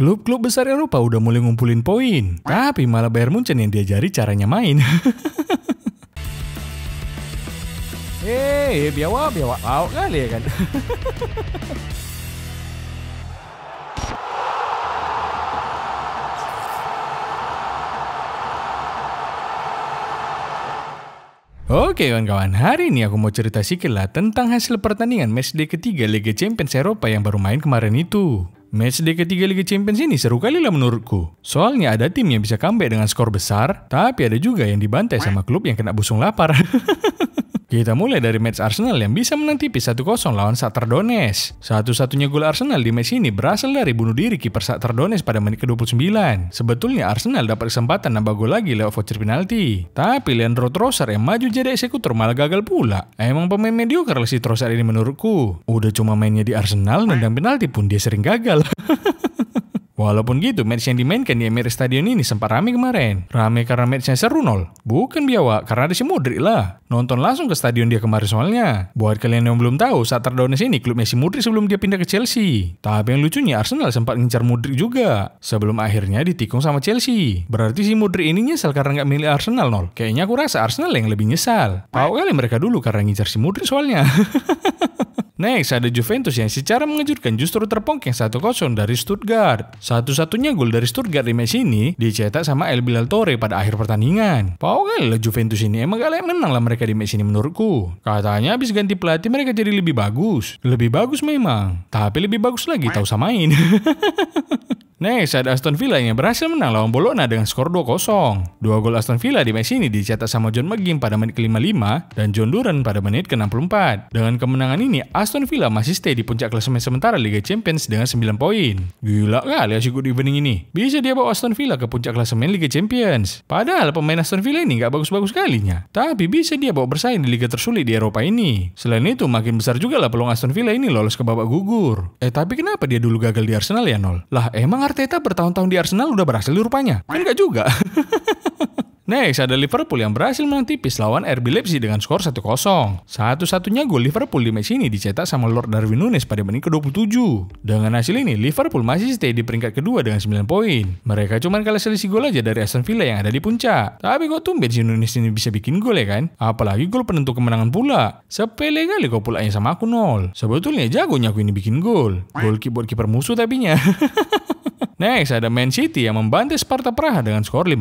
Klub-klub besar Eropa udah mulai ngumpulin poin, tapi malah Bayern Munchen yang diajari caranya main. Hei, eh, eh, biawa biawa wow kali ya kan. Oke kawan-kawan, hari ini aku mau cerita sikit lah tentang hasil pertandingan matchday ketiga Liga Champions Eropa yang baru main kemarin itu. Match day ketiga Liga Champions ini seru kali lah menurutku. Soalnya ada tim yang bisa comeback dengan skor besar, tapi ada juga yang dibantai sama klub yang kena busung lapar. Kita mulai dari match Arsenal yang bisa menang tipis 1-0 lawan Shakhtar Donetsk. Satu-satunya gol Arsenal di match ini berasal dari bunuh diri kiper Shakhtar Donetsk pada menit ke-29. Sebetulnya Arsenal dapat kesempatan nambah gol lagi lewat voucher penalti. Tapi Leandro Trossard yang maju jadi eksekutor malah gagal pula. Emang pemain mediocre si Trossard ini menurutku. Udah cuma mainnya di Arsenal, nendang penalti pun dia sering gagal. Walaupun gitu, match yang dimainkan di Emirates Stadion ini sempat rame kemarin. Rame karena matchnya seru nol. Bukan biawa, karena ada si Modric lah. Nonton langsung ke stadion dia kemarin soalnya. Buat kalian yang belum tahu, saat terdownnya sini, klub Messi Modric sebelum dia pindah ke Chelsea. Tapi yang lucunya Arsenal sempat ngincar Modric juga. Sebelum akhirnya ditikung sama Chelsea. Berarti si Modric ini nyesal karena nggak milih Arsenal nol. Kayaknya aku rasa Arsenal yang lebih nyesal. Pau kali mereka dulu karena ngincar si Modric soalnya. Next, ada Juventus yang secara mengejutkan justru terpongkeng 1-0 dari Stuttgart. Satu-satunya gol dari Stuttgart di match ini dicetak sama El Bilal Torre pada akhir pertandingan. Pau kali lah Juventus ini, emang kalian menang lah mereka di match ini menurutku. Katanya habis ganti pelatih mereka jadi lebih bagus. Lebih bagus memang, tapi lebih bagus lagi tau samain. Next ada Aston Villa yang berhasil menang lawan Bologna dengan skor 2-0. Dua gol Aston Villa di match ini dicetak sama John McGinn pada menit ke-55 dan John Duran pada menit ke-64. Dengan kemenangan ini, Aston Villa masih stay di puncak klasemen sementara Liga Champions dengan 9 poin. Gila kali asyik good evening ini. Bisa dia bawa Aston Villa ke puncak klasemen Liga Champions. Padahal pemain Aston Villa ini nggak bagus-bagus kalinya. Tapi bisa dia bawa bersaing di liga tersulit di Eropa ini. Selain itu, makin besar juga lah peluang Aston Villa ini lolos ke babak gugur. Eh tapi kenapa dia dulu gagal di Arsenal ya, Nol? Lah emang Arteta bertahun-tahun di Arsenal udah berhasil rupanya. Kan juga. Next, ada Liverpool yang berhasil menang tipis lawan RB Leipzig dengan skor 1-0. Satu-satunya gol Liverpool di match ini dicetak sama Lord Darwin Nunes pada menit ke-27. Dengan hasil ini, Liverpool masih stay di peringkat kedua dengan 9 poin. Mereka cuma kalah selisih gol aja dari Aston Villa yang ada di puncak. Tapi kok tuh, si Nunes ini bisa bikin gol ya kan? Apalagi gol penentu kemenangan pula. Sepele kali kok yang sama aku nol. Sebetulnya jagonya aku ini bikin gol. Gol keyboard kiper musuh tapinya. Next, ada Man City yang membantai Sparta Praha dengan skor 5-0.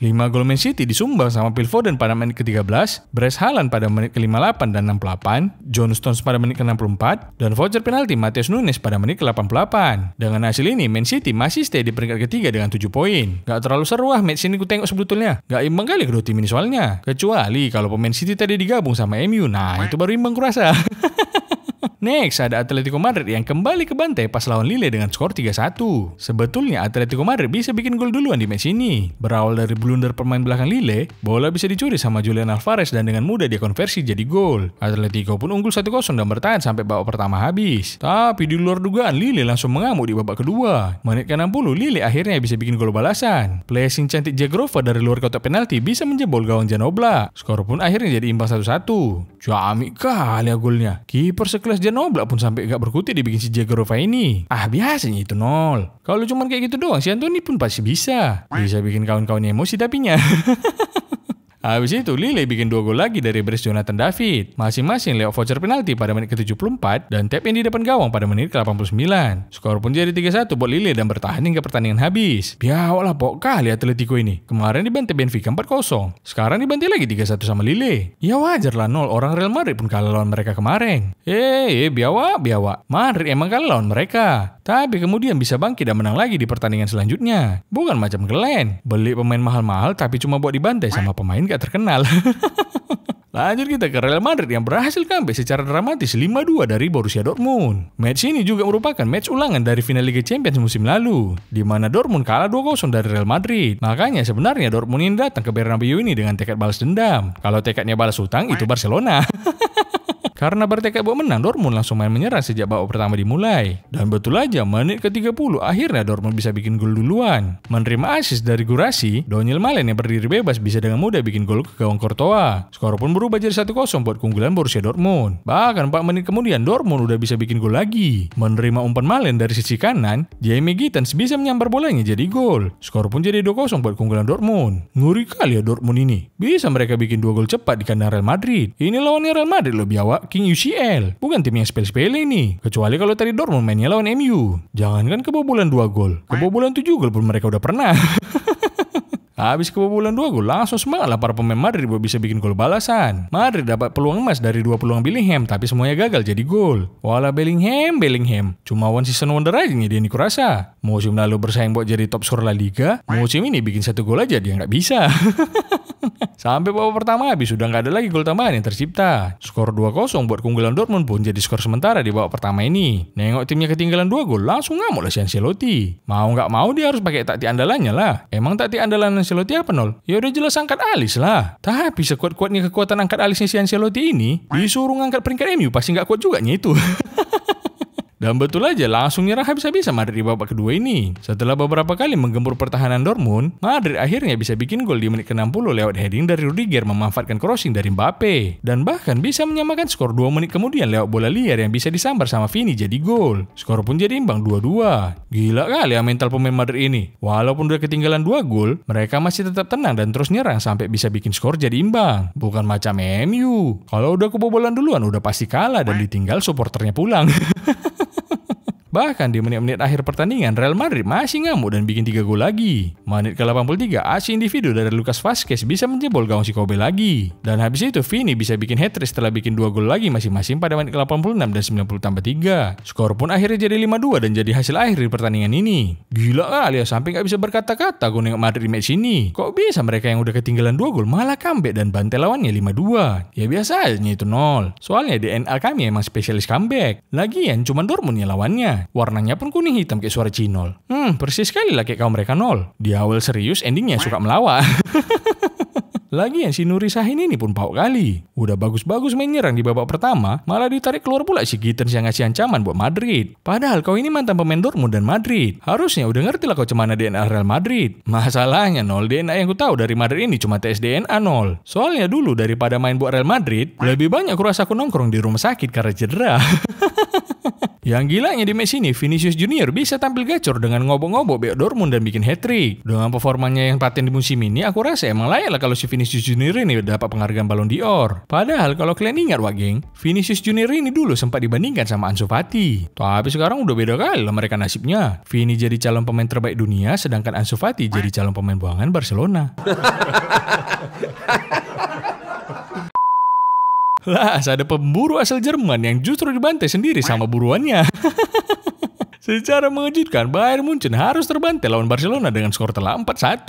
5 gol Man City disumbang sama Phil Foden pada menit ke-13, Bres Haaland pada menit ke-58 dan 68, John Stones pada menit ke-64, dan voucher penalti Matias Nunes pada menit ke-88. Dengan hasil ini, Man City masih stay di peringkat ketiga dengan 7 poin. Gak terlalu seru ah match ini ku tengok sebetulnya. Gak imbang kali kedua tim ini soalnya. Kecuali kalau pemain City tadi digabung sama MU, nah itu baru imbang kurasa. Next, ada Atletico Madrid yang kembali ke bantai pas lawan Lille dengan skor 3-1. Sebetulnya Atletico Madrid bisa bikin gol duluan di match ini. Berawal dari blunder pemain belakang Lille, bola bisa dicuri sama Julian Alvarez dan dengan mudah dia konversi jadi gol. Atletico pun unggul 1-0 dan bertahan sampai babak pertama habis. Tapi di luar dugaan, Lille langsung mengamuk di babak kedua. Menit ke-60, Lille akhirnya bisa bikin gol balasan. Placing cantik Jagrova dari luar kotak penalti bisa menjebol gawang Janobla. Skor pun akhirnya jadi imbang 1-1. Jami kali ya golnya. Kiper sekelas Janobla pun sampai gak berkutik dibikin si Jagerova ini. Ah biasanya itu nol. Kalau cuman kayak gitu doang si Anthony pun pasti bisa. Bisa bikin kawan kawannya emosi tapinya. Habis itu Lille bikin dua gol lagi dari Brice Jonathan David. Masing-masing Leo voucher penalti pada menit ke-74 dan tap in di depan gawang pada menit ke-89. Skor pun jadi 3-1 buat Lille dan bertahan hingga pertandingan habis. Biawak lah pok kali Atletico ini. Kemarin dibantai Benfica 4-0. Sekarang dibantai lagi 3-1 sama Lille. Ya wajar lah nol orang Real Madrid pun kalah lawan mereka kemarin. Eh, eh biawak, biawak. Madrid emang kalah lawan mereka. Tapi kemudian bisa bangkit dan menang lagi di pertandingan selanjutnya. Bukan macam Glenn. Beli pemain mahal-mahal tapi cuma buat dibantai sama pemain nggak terkenal. Lanjut kita ke Real Madrid yang berhasil comeback secara dramatis 5-2 dari Borussia Dortmund. Match ini juga merupakan match ulangan dari final Liga Champions musim lalu, di mana Dortmund kalah 2-0 dari Real Madrid. Makanya sebenarnya Dortmund ini datang ke Bernabeu ini dengan tekad balas dendam. Kalau tekadnya balas utang itu Barcelona. Karena bertekad buat menang, Dortmund langsung main menyerang sejak babak pertama dimulai. Dan betul aja, menit ke-30 akhirnya Dortmund bisa bikin gol duluan. Menerima assist dari Gurasi, Daniel Malen yang berdiri bebas bisa dengan mudah bikin gol ke gawang Courtois. Skor pun berubah jadi 1-0 buat keunggulan Borussia Dortmund. Bahkan 4 menit kemudian Dortmund udah bisa bikin gol lagi. Menerima umpan Malen dari sisi kanan, Jamie Gittens bisa menyambar bolanya jadi gol. Skor pun jadi 2-0 buat keunggulan Dortmund. Nguri kali ya Dortmund ini. Bisa mereka bikin dua gol cepat di kandang Real Madrid. Ini lawannya Real Madrid lebih awak fucking UCL. Bukan tim yang sepele-sepele nih. Kecuali kalau tadi Dortmund mainnya lawan MU. Jangan kan kebobolan 2 gol. Kebobolan 7 gol pun mereka udah pernah. Habis kebobolan dua gol, langsung semangat lah para pemain Madrid buat bisa bikin gol balasan. Madrid dapat peluang emas dari dua peluang Bellingham, tapi semuanya gagal jadi gol. Walau Bellingham, Bellingham. Cuma one season wonder aja nih dia kurasa. Musim lalu bersaing buat jadi top scorer La Liga, musim ini bikin satu gol aja dia nggak bisa. Sampai babak pertama habis sudah nggak ada lagi gol tambahan yang tercipta. Skor 2-0 buat keunggulan Dortmund pun jadi skor sementara di babak pertama ini. Nengok timnya ketinggalan 2 gol langsung ngamuk lah si Ancelotti. Mau nggak mau dia harus pakai taktik andalannya lah. Emang taktik andalan Ancelotti apa nol? Ya udah jelas angkat alis lah. Tapi sekuat-kuatnya kekuatan angkat alisnya si Ancelotti ini, disuruh ngangkat peringkat MU pasti nggak kuat juga itu. Dan betul aja langsung nyerang habis-habisan Madrid di babak kedua ini. Setelah beberapa kali menggempur pertahanan Dortmund, Madrid akhirnya bisa bikin gol di menit ke-60 lewat heading dari Rudiger memanfaatkan crossing dari Mbappe. Dan bahkan bisa menyamakan skor 2 menit kemudian lewat bola liar yang bisa disambar sama Vini jadi gol. Skor pun jadi imbang 2-2. Gila kali ya mental pemain Madrid ini. Walaupun udah ketinggalan 2 gol, mereka masih tetap tenang dan terus nyerang sampai bisa bikin skor jadi imbang. Bukan macam MU. Kalau udah kebobolan duluan udah pasti kalah dan ditinggal supporternya pulang. Bahkan di menit-menit akhir pertandingan, Real Madrid masih ngamuk dan bikin 3 gol lagi. Menit ke-83, aksi individu dari Lucas Vazquez bisa menjebol gawang si Kobe lagi. Dan habis itu, Vini bisa bikin hat-trick setelah bikin 2 gol lagi masing-masing pada menit ke-86 dan 90 tambah 3. Skor pun akhirnya jadi 5-2 dan jadi hasil akhir di pertandingan ini. Gila lah ya, sampai nggak bisa berkata-kata gue nengok Madrid match ini. Kok bisa mereka yang udah ketinggalan 2 gol malah comeback dan bantai lawannya 5-2? Ya biasa aja itu nol. Soalnya DNA kami emang spesialis comeback. Lagian cuma Dortmund yang lawannya. Warnanya pun kuning hitam kayak suara Cinol. Hmm, persis sekali lah kayak kaum mereka nol. Di awal serius, endingnya suka melawan. Lagi yang si Nuri Sahin ini pun pauk kali. Udah bagus-bagus menyerang di babak pertama, malah ditarik keluar pula si Gittens yang ngasih ancaman buat Madrid. Padahal kau ini mantan pemain Dortmund dan Madrid. Harusnya udah ngerti lah kau cemana DNA Real Madrid. Masalahnya nol DNA yang ku tahu dari Madrid ini cuma tes DNA nol. Soalnya dulu daripada main buat Real Madrid, lebih banyak kurasa aku nongkrong di rumah sakit karena cedera. Yang gilanya di match ini, Vinicius Junior bisa tampil gacor dengan ngobok-ngobok Beo Dortmund dan bikin hat-trick. Dengan performanya yang paten di musim ini, aku rasa emang layak lah kalau si Vinicius Junior ini dapat penghargaan Ballon d'Or. Padahal kalau kalian ingat wah geng, Vinicius Junior ini dulu sempat dibandingkan sama Ansu Fati. Tapi sekarang udah beda kali lah mereka nasibnya. Vini jadi calon pemain terbaik dunia, sedangkan Ansu Fati jadi calon pemain buangan Barcelona. Lah, ada pemburu asal Jerman yang justru dibantai sendiri sama buruannya. Secara mengejutkan, Bayern Munchen harus terbantai lawan Barcelona dengan skor telah 4-1.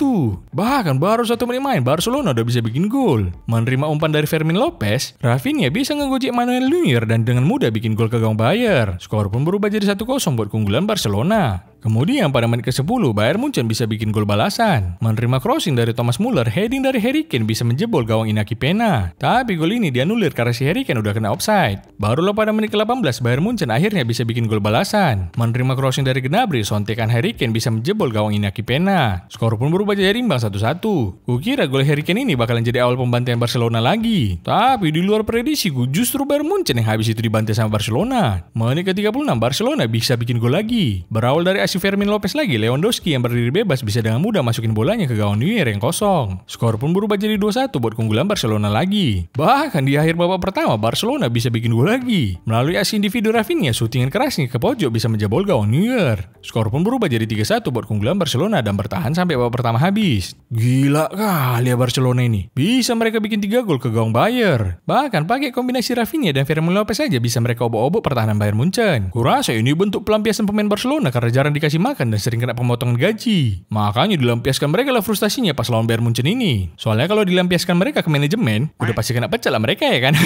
Bahkan baru satu menit main, Barcelona udah bisa bikin gol. Menerima umpan dari Fermin Lopez, Rafinha bisa ngegojek Manuel Neuer dan dengan mudah bikin gol ke gawang Bayern. Skor pun berubah jadi 1-0 buat keunggulan Barcelona. Kemudian pada menit ke-10, Bayern Munchen bisa bikin gol balasan. Menerima crossing dari Thomas Muller, heading dari Harry Kane bisa menjebol gawang Inaki Pena. Tapi gol ini dianulir karena si Harry Kane udah kena offside. Barulah pada menit ke-18, Bayern Munchen akhirnya bisa bikin gol balasan. Menerima crossing dari Gnabry, sontekan Harry Kane bisa menjebol gawang Inaki Pena. Skor pun berubah jadi imbang 1-1. Kukira gol Harry Kane ini bakalan jadi awal pembantaian Barcelona lagi. Tapi di luar prediksi, gue justru Bayern Munchen yang habis itu dibantai sama Barcelona. Menit ke-36, Barcelona bisa bikin gol lagi. Berawal dari dikasih Fermin Lopez lagi, Lewandowski yang berdiri bebas bisa dengan mudah masukin bolanya ke gawang Neuer yang kosong. Skor pun berubah jadi 2-1 buat keunggulan Barcelona lagi. Bahkan di akhir babak pertama, Barcelona bisa bikin gol lagi. Melalui aksi individu Rafinha, syutingan kerasnya ke pojok bisa menjebol gawang Neuer. Skor pun berubah jadi 3-1 buat keunggulan Barcelona dan bertahan sampai babak pertama habis. Gila kali ya Barcelona ini. Bisa mereka bikin 3 gol ke gawang Bayer. Bahkan pakai kombinasi Rafinha dan Fermin Lopez aja bisa mereka obok-obok pertahanan Bayern Munchen. Kurasa ini bentuk pelampiasan pemain Barcelona karena jarang di dikasih makan dan sering kena pemotongan gaji. Makanya dilampiaskan mereka lah frustasinya pas lawan Bayern Munchen ini. Soalnya kalau dilampiaskan mereka ke manajemen, udah pasti kena pecah lah mereka ya kan?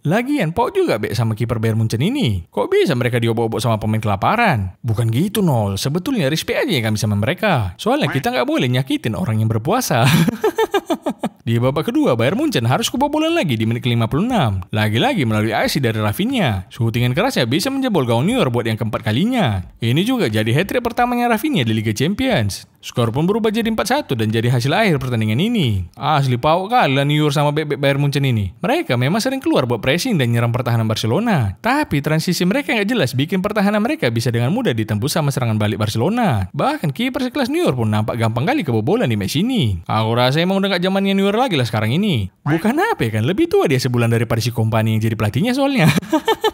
Lagian, Pau juga be sama kiper Bayern Munchen ini. Kok bisa mereka diobok-obok sama pemain kelaparan? Bukan gitu, Nol. Sebetulnya respect aja yang kami sama mereka. Soalnya kita nggak boleh nyakitin orang yang berpuasa. Di babak kedua, Bayern Munchen harus kebobolan lagi di menit ke-56. Lagi-lagi melalui aksi dari Rafinha. Shootingan kerasnya bisa menjebol New York buat yang keempat kalinya. Ini juga jadi hat-trick pertamanya Rafinha di Liga Champions. Skor pun berubah jadi 4-1 dan jadi hasil akhir pertandingan ini. Ah, asli pau kali lah New York sama bebek Bayern Munchen ini. Mereka memang sering keluar buat pressing dan nyerang pertahanan Barcelona. Tapi transisi mereka nggak jelas bikin pertahanan mereka bisa dengan mudah ditembus sama serangan balik Barcelona. Bahkan kiper sekelas New York pun nampak gampang kali kebobolan di match ini. Aku rasa emang udah nggak zamannya New York lagi lah sekarang ini. Bukan apa ya kan, lebih tua dia sebulan dari si Company yang jadi pelatihnya soalnya.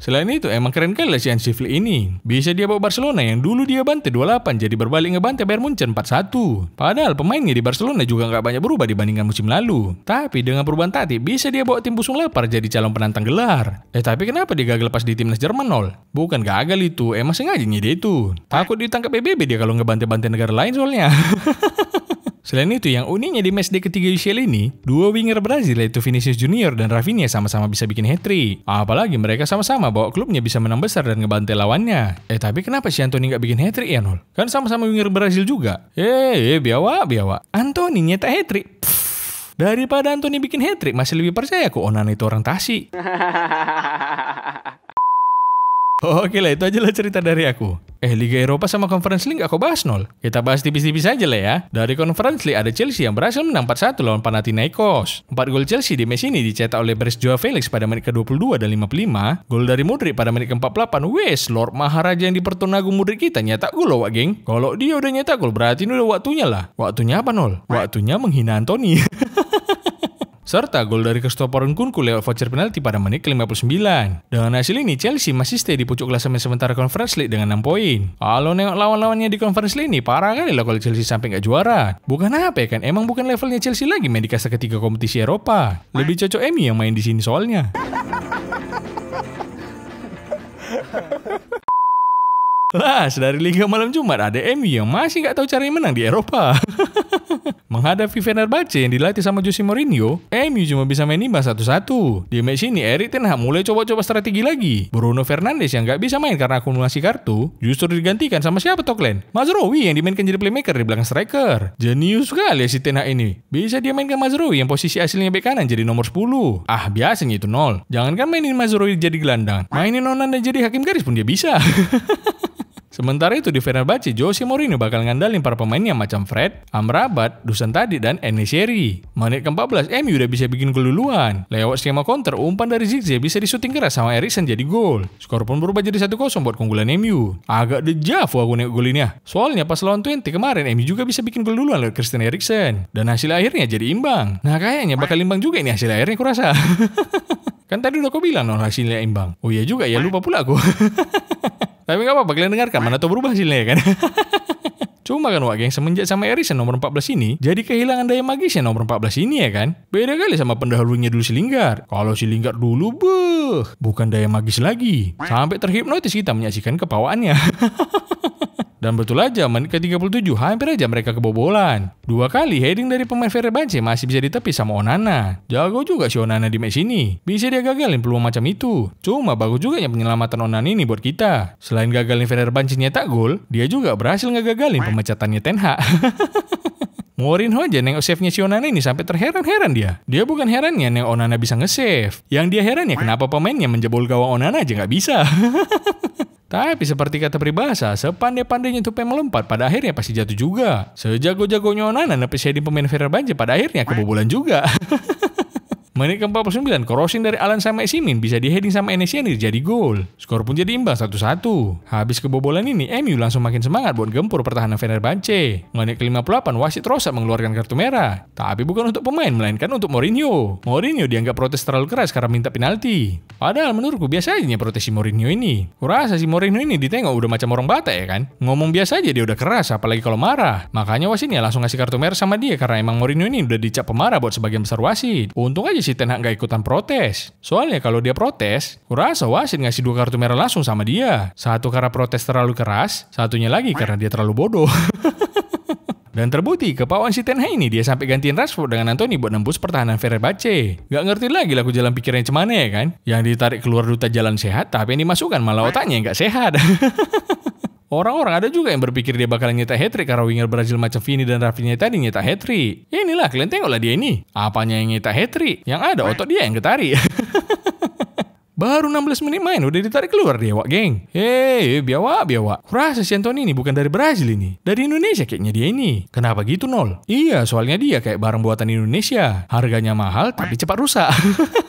Selain itu, emang keren kali si Hans Flick ini. Bisa dia bawa Barcelona yang dulu dia bantai 28 jadi berbalik ngebantai Bayern Munchen 4-1. Padahal pemainnya di Barcelona juga nggak banyak berubah dibandingkan musim lalu. Tapi dengan perubahan tadi, bisa dia bawa tim busung lapar jadi calon penantang gelar. Eh tapi kenapa dia gagal pas di timnas Jerman nol? Bukan gagal itu, emang sengaja dia itu. Takut ditangkap PBB dia kalau ngebantai-bantai negara lain soalnya. Selain itu, yang uniknya di matchday ketiga UCL ini, dua winger Brazil yaitu Vinicius Junior dan Rafinha sama-sama bisa bikin hat-trick. Apalagi mereka sama-sama bawa klubnya bisa menang besar dan ngebantai lawannya. Eh tapi kenapa si Anthony nggak bikin hat-trick ya Nol? Kan sama-sama winger Brazil juga. Eh, eh biawa, biawa. Anthony nyetak hat-trick. Daripada Anthony bikin hat-trick, masih lebih percaya aku Onan itu orang Tasik. Oh, oke lah, itu aja lah cerita dari aku. Eh, Liga Eropa sama Conference League aku bahas nol. Kita bahas tipis-tipis aja lah ya. Dari Conference League ada Chelsea yang berhasil menang 4-1 lawan Panathinaikos. 4 gol Chelsea di match ini dicetak oleh Beres Joa Felix pada menit ke-22 dan 55. Gol dari Mudrik pada menit ke-48. Wes, Lord Maharaja yang dipertunagung Mudrik kita nyetak gol loh, Wak Geng. Kalau dia udah nyetak gol, berarti ini udah waktunya lah. Waktunya apa nol? Waktunya menghina Anthony. serta gol dari Christopher Kunku lewat voucher penalti pada menit ke-59. Dengan hasil ini, Chelsea masih stay di pucuk klasemen sementara Conference League dengan 6 poin. Kalau nengok lawan-lawannya di Conference League ini, parah kali lah kalau Chelsea sampai nggak juara. Bukan apa ya kan, emang bukan levelnya Chelsea lagi main di kasta ketiga kompetisi Eropa. Lebih cocok Emi yang main di sini soalnya. Lah, dari Liga Malam Jumat ada MU yang masih nggak tahu cara menang di Eropa. Menghadapi Fenerbahce yang dilatih sama Jose Mourinho, MU cuma bisa main imbang satu-satu. Di match ini, Erik Ten Hag mulai coba-coba strategi lagi. Bruno Fernandes yang nggak bisa main karena akumulasi kartu, justru digantikan sama siapa Toklen? Mazrowi yang dimainkan jadi playmaker di belakang striker. Jenius sekali ya si Ten Hag ini. Bisa dia mainkan Mazrowi yang posisi aslinya bek kanan jadi nomor 10. Ah, biasanya itu nol. Jangan kan mainin Mazrowi jadi gelandang, mainin Onana dan jadi hakim garis pun dia bisa. Sementara itu di Fenerbahce, Jose Mourinho bakal ngandalin para pemainnya macam Fred, Amrabat, Dusan Tadi, dan Enesiri. Menit ke-14, MU udah bisa bikin gol duluan. Lewat skema counter, umpan dari Zizia bisa disuting keras sama Erikson jadi gol. Skor pun berubah jadi 1-0 buat keunggulan MU. Agak dejavu aku nengok ya. Soalnya pas lawan 20 kemarin, MU juga bisa bikin gol duluan lewat Christian Eriksen. Dan hasil akhirnya jadi imbang. Nah kayaknya bakal imbang juga ini hasil akhirnya kurasa. kan tadi udah aku bilang non hasilnya imbang. Oh iya juga ya, lupa pula aku. Tapi gak apa-apa, kalian dengarkan mana tuh berubah hasilnya ya kan? Cuma kan Wak geng, semenjak sama Erisen nomor 14 ini, jadi kehilangan daya magisnya nomor 14 ini ya kan? Beda kali sama pendahulunya dulu Linggar. Kalau Linggar dulu, beuh, bukan daya magis lagi. Sampai terhipnotis kita menyaksikan kepawaannya. Dan betul aja, menit ke-37 hampir aja mereka kebobolan. Dua kali heading dari pemain Fenerbahce masih bisa ditepis sama Onana. Jago juga si Onana di match ini. Bisa dia gagalin peluang macam itu. Cuma bagus juga yang penyelamatan Onana ini buat kita. Selain gagalin Fenerbahce nyetak gol, dia juga berhasil ngegagalin pemecatannya Ten Hag. Mourinho aja nengok save-nya si Onana ini sampai terheran-heran dia. Dia bukan herannya neng Onana bisa nge-save. Yang dia herannya kenapa pemainnya menjebol gawang Onana aja nggak bisa. Tapi seperti kata peribahasa, sepandai-pandainya tupai melompat, pada akhirnya pasti jatuh juga. Sejago-jagonya Onana, tapi jadi pemain Fenerbahce, pada akhirnya kebobolan juga. Menit ke-49, crossing dari Alan sama Esimin bisa diheading sama Enesiani jadi gol. Skor pun jadi imbang 1-1. Habis kebobolan ini, MU langsung makin semangat buat gempur pertahanan Fenerbahce. Menit ke-58, wasit Rosa mengeluarkan kartu merah. Tapi bukan untuk pemain, melainkan untuk Mourinho. Mourinho dianggap protes terlalu keras karena minta penalti. Padahal menurutku biasa aja protes si Mourinho ini. Kurasa si Mourinho ini ditengok udah macam orang bata ya kan? Ngomong biasa aja dia udah keras, apalagi kalau marah. Makanya wasitnya langsung ngasih kartu merah sama dia karena emang Mourinho ini udah dicap pemarah buat sebagian besar wasit. Untung aja si Ten Hag nggak ikutan protes. Soalnya kalau dia protes, kurasa wasit ngasih dua kartu merah langsung sama dia. Satu karena protes terlalu keras, satunya lagi karena dia terlalu bodoh. Dan terbukti kepawan si Tenha ini dia sampai gantiin Rashford dengan Anthony buat nembus pertahanan Fenerbahce. Gak ngerti lagi laku jalan pikirannya cemana ya kan? Yang ditarik keluar duta jalan sehat tapi yang dimasukkan malah otaknya yang gak sehat. Orang-orang ada juga yang berpikir dia bakalan nyetak hat-trick karena winger Brazil macam Vini dan Rafinha tadi nyetak hat-trick. Ya inilah, kalian tengoklah dia ini. Apanya yang nyetak hat-trick? Yang ada otot dia yang ketarik. Baru 16 menit main udah ditarik keluar dia, Wak geng. Hei, biawak, biawak. Kurasa si Anton ini bukan dari Brazil ini. Dari Indonesia kayaknya dia ini. Kenapa gitu, Nol? Iya, soalnya dia kayak barang buatan Indonesia. Harganya mahal tapi cepat rusak.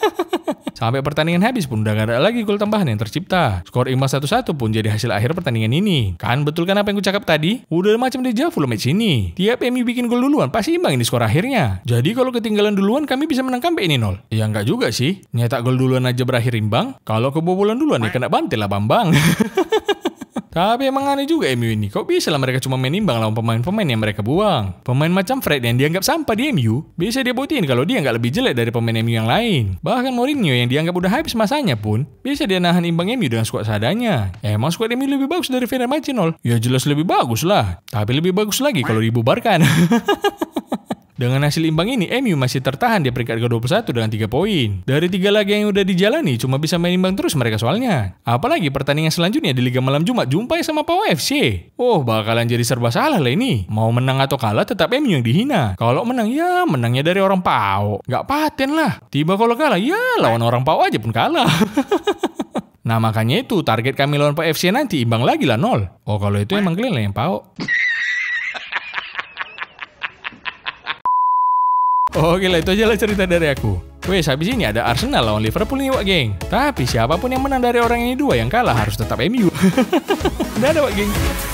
Sampai pertandingan habis pun udah gak ada lagi gol tambahan yang tercipta. Skor imbang satu satu pun jadi hasil akhir pertandingan ini. Kan betul kan apa yang gue cakap tadi? Udah macam deja vu match ini. Tiap MU bikin gol duluan pasti imbang ini skor akhirnya. Jadi kalau ketinggalan duluan kami bisa menang kampe ini nol. Ya nggak juga sih. Nyetak gol duluan aja berakhir imbang. Kalau kebobolan duluan ya kena bantil lah Bambang. Tapi emang aneh juga MU ini. Kok bisa lah mereka cuma main imbang lawan pemain-pemain yang mereka buang? Pemain macam Fred yang dianggap sampah di MU, bisa dia buktiin kalau dia nggak lebih jelek dari pemain MU yang lain. Bahkan Mourinho yang dianggap udah habis masanya pun, bisa dia nahan imbang MU dengan skuad seadanya. Emang skuad MU lebih bagus dari Fenerbahce nol? Ya jelas lebih bagus lah. Tapi lebih bagus lagi kalau dibubarkan. Dengan hasil imbang ini, MU masih tertahan di peringkat ke-21 dengan 3 poin. Dari tiga laga yang udah dijalani, cuma bisa main imbang terus mereka soalnya. Apalagi pertandingan selanjutnya di Liga Malam Jumat jumpai sama Pau FC. Oh, bakalan jadi serba salah lah ini. Mau menang atau kalah tetap MU yang dihina. Kalau menang ya menangnya dari orang Pau. Gak paten lah. Tiba kalau kalah ya lawan orang Pau aja pun kalah. nah makanya itu target kami lawan Pau FC nanti imbang lagi lah nol. Oh kalau itu emang kalian lah yang Pau. Oke oh, lah, itu aja lah cerita dari aku. Wes, habis ini ada Arsenal lawan Liverpool nih, Wak Geng. Tapi siapapun yang menang dari orang ini dua yang kalah harus tetap MU. Dadah, Wak Geng.